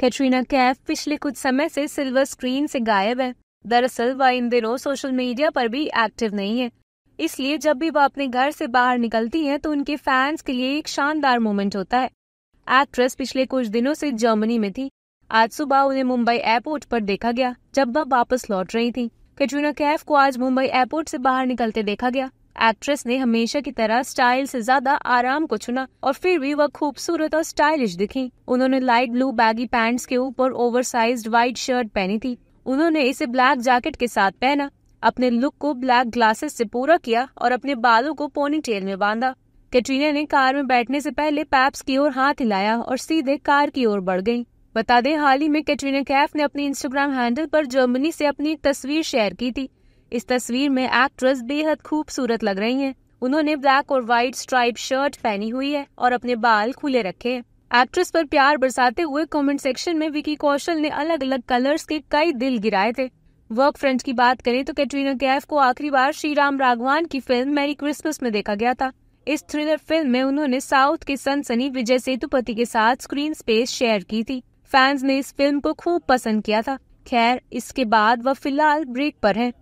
कैटरीना कैफ पिछले कुछ समय से सिल्वर स्क्रीन से गायब है दरअसल वह इन दिनों सोशल मीडिया पर भी एक्टिव नहीं है इसलिए जब भी वह अपने घर से बाहर निकलती हैं तो उनके फैंस के लिए एक शानदार मोमेंट होता है एक्ट्रेस पिछले कुछ दिनों से जर्मनी में थी आज सुबह उन्हें मुंबई एयरपोर्ट पर देखा गया जब वह वापस लौट रही थी कैटरीना कैफ को आज मुंबई एयरपोर्ट से बाहर निकलते देखा गया एक्ट्रेस ने हमेशा की तरह स्टाइल से ज्यादा आराम को चुना और फिर भी वह खूबसूरत और स्टाइलिश दिखी उन्होंने लाइट ब्लू बैगी पैंट्स के ऊपर साइज व्हाइट शर्ट पहनी थी उन्होंने इसे ब्लैक जैकेट के साथ पहना अपने लुक को ब्लैक ग्लासेस से पूरा किया और अपने बालों को पोनी टेल में बांधा कैटरीना ने कार में बैठने से पहले पैप्स की ओर हाथ हिलाया और सीधे कार की ओर बढ़ गयी बता दें हाल ही में कैटरीना कैफ ने अपने इंस्टाग्राम हैंडल पर जर्मनी से अपनी एक तस्वीर शेयर की थी इस तस्वीर में एक्ट्रेस बेहद खूबसूरत लग रही हैं। उन्होंने ब्लैक और व्हाइट स्ट्राइप शर्ट पहनी हुई है और अपने बाल खुले रखे हैं एक्ट्रेस पर प्यार बरसाते हुए कमेंट सेक्शन में विकी कौशल ने अलग अलग कलर्स के कई दिल गिराए थे वर्क फ्रेंड की बात करें तो कैटरीना कैफ को आखिरी बार श्री राम राघवान की फिल्म मैरी क्रिसमस में देखा गया था इस थ्रिलर फिल्म में उन्होंने साउथ के सनसनी विजय सेतुपति के साथ स्क्रीन स्पेस शेयर की थी फैंस ने इस फिल्म को खूब पसंद किया था खैर इसके बाद वह फिलहाल ब्रेक पर हैं।